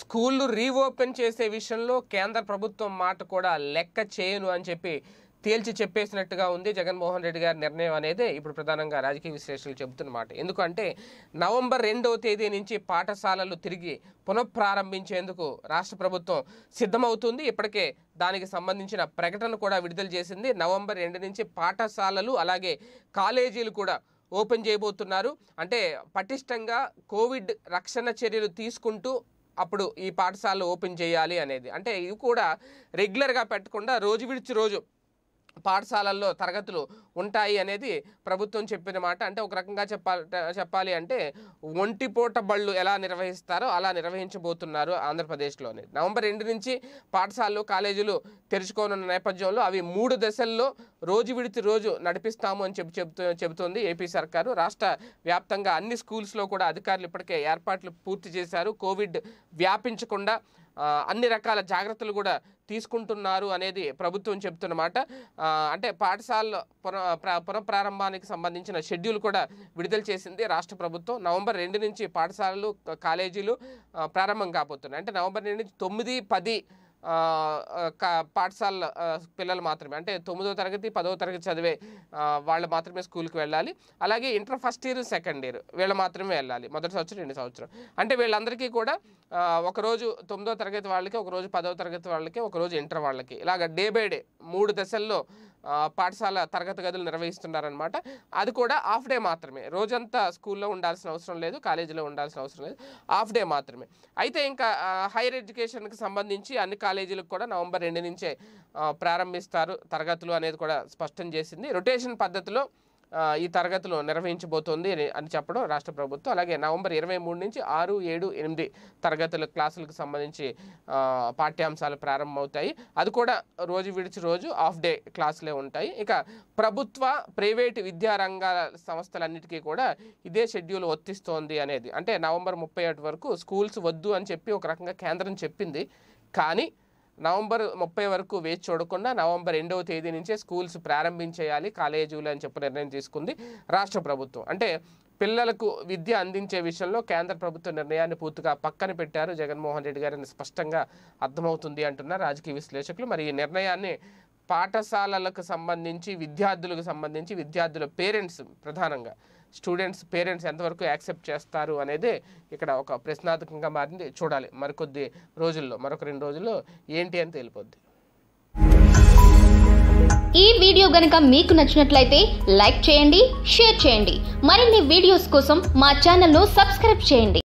స్కూళ్ళు రీఓపెన్ చేసే విషయంలో కేంద్ర ప్రభుత్వం మాట కూడా లెక్క చేయను అని చెప్పి తేల్చి చెప్పేసినట్టుగా ఉంది జగన్మోహన్ రెడ్డి గారి నిర్ణయం అనేది ఇప్పుడు ప్రధానంగా రాజకీయ విశ్లేషకులు చెబుతున్నమాట ఎందుకంటే నవంబర్ రెండవ తేదీ నుంచి పాఠశాలలు తిరిగి పునఃప్రారంభించేందుకు రాష్ట్ర ప్రభుత్వం సిద్ధమవుతుంది ఇప్పటికే దానికి సంబంధించిన ప్రకటన కూడా విడుదల చేసింది నవంబర్ రెండు నుంచి పాఠశాలలు అలాగే కాలేజీలు కూడా ఓపెన్ చేయబోతున్నారు అంటే పటిష్టంగా కోవిడ్ రక్షణ చర్యలు తీసుకుంటూ అప్పుడు ఈ పాఠశాలలు ఓపెన్ చేయాలి అనేది అంటే ఇవి కూడా రెగ్యులర్గా పెట్టకుండా రోజు విడిచి రోజు పాఠశాలల్లో తరగతులు ఉంటాయి అనేది ప్రభుత్వం చెప్పిన మాట అంటే ఒక రకంగా చెప్పాలి చెప్పాలి అంటే ఒంటిపూట బళ్ళు ఎలా నిర్వహిస్తారో అలా నిర్వహించబోతున్నారు ఆంధ్రప్రదేశ్లోని నవంబర్ రెండు నుంచి పాఠశాలలు కాలేజీలు తెరుచుకోనున్న నేపథ్యంలో అవి మూడు దశల్లో రోజు విడితి రోజు నడిపిస్తాము అని చెప్పి చెబుతూ చెబుతోంది ఏపీ సర్కారు రాష్ట్ర వ్యాప్తంగా అన్ని స్కూల్స్లో కూడా అధికారులు ఇప్పటికే ఏర్పాట్లు పూర్తి చేశారు కోవిడ్ వ్యాపించకుండా అన్ని రకాల జాగ్రత్తలు కూడా తీసుకుంటున్నారు అనేది ప్రభుత్వం చెప్తున్నమాట అంటే పాఠశాల పునఃప్రారంభానికి సంబంధించిన షెడ్యూల్ కూడా విడుదల చేసింది రాష్ట్ర ప్రభుత్వం నవంబర్ రెండు నుంచి పాఠశాలలు కాలేజీలు ప్రారంభం కాబోతున్నాయి అంటే నవంబర్ రెండు నుంచి తొమ్మిది పది పాఠశాల పిల్లలు మాత్రమే అంటే తొమ్మిదో తరగతి పదవ తరగతి చదివే వాళ్ళు మాత్రమే స్కూల్కి వెళ్ళాలి అలాగే inter first year second year వీళ్ళు మాత్రమే వెళ్ళాలి మొదటి సంవత్సరం రెండు సంవత్సరం అంటే వీళ్ళందరికీ కూడా ఒకరోజు తొమ్మిదో తరగతి వాళ్ళకి ఒకరోజు పదవ తరగతి వాళ్ళకి ఒకరోజు ఇంటర్ వాళ్ళకి ఇలాగ డే బై డే మూడు దశల్లో పాఠశాల తరగతి గదులు నిర్వహిస్తున్నారనమాట అది కూడా హాఫ్ డే మాత్రమే రోజంతా స్కూల్లో ఉండాల్సిన అవసరం లేదు కాలేజీలో ఉండాల్సిన అవసరం లేదు హాఫ్ డే మాత్రమే అయితే ఇంకా హైయర్ ఎడ్యుకేషన్కి సంబంధించి అన్ని కాలేజీలకు కూడా నవంబర్ రెండు నుంచే ప్రారంభిస్తారు తరగతులు అనేది కూడా స్పష్టం చేసింది రొటేషన్ పద్ధతిలో ఈ తరగతులు నిర్వహించబోతోంది అని చెప్పడం రాష్ట్ర ప్రభుత్వం అలాగే నవంబర్ ఇరవై మూడు నుంచి ఆరు ఏడు ఎనిమిది తరగతుల క్లాసులకు సంబంధించి పాఠ్యాంశాలు ప్రారంభమవుతాయి అది కూడా రోజు విడిచి రోజు హాఫ్ డే క్లాసులే ఉంటాయి ఇక ప్రభుత్వ ప్రైవేటు విద్యారంగాల సంస్థలన్నిటికీ కూడా ఇదే షెడ్యూల్ వర్తిస్తోంది అనేది అంటే నవంబర్ ముప్పై వరకు స్కూల్స్ వద్దు అని చెప్పి ఒక రకంగా కేంద్రం చెప్పింది కానీ నవంబర్ ముప్పై వరకు వేచి చూడకుండా నవంబర్ రెండవ తేదీ నుంచే స్కూల్స్ ప్రారంభించేయాలి కాలేజీలు అని చెప్పి నిర్ణయం తీసుకుంది రాష్ట్ర ప్రభుత్వం అంటే పిల్లలకు విద్య అందించే విషయంలో కేంద్ర ప్రభుత్వ నిర్ణయాన్ని పూర్తిగా పక్కన పెట్టారు జగన్మోహన్ రెడ్డి గారిని స్పష్టంగా అర్థమవుతుంది అంటున్నారు రాజకీయ విశ్లేషకులు మరి ఈ నిర్ణయాన్ని పాఠశాలలకు సంబంధించి విద్యార్థులకు సంబంధించి విద్యార్థుల పేరెంట్స్ ప్రధానంగా స్టూడెంట్స్ పేరెంట్స్ ఎంతవరకు యాక్సెప్ట్ చేస్తారు అనేది ఇక్కడ ఒక ప్రశ్నార్థకంగా మారింది చూడాలి మరికొద్ది రోజుల్లో మరొక రెండు రోజుల్లో ఏంటి అని తెలిపోద్ది ఈ వీడియో గనుక మీకు నచ్చినట్లయితే లైక్ చేయండి షేర్ చేయండి మరిన్ని వీడియోస్ కోసం మా ఛానల్ను సబ్స్క్రైబ్ చేయండి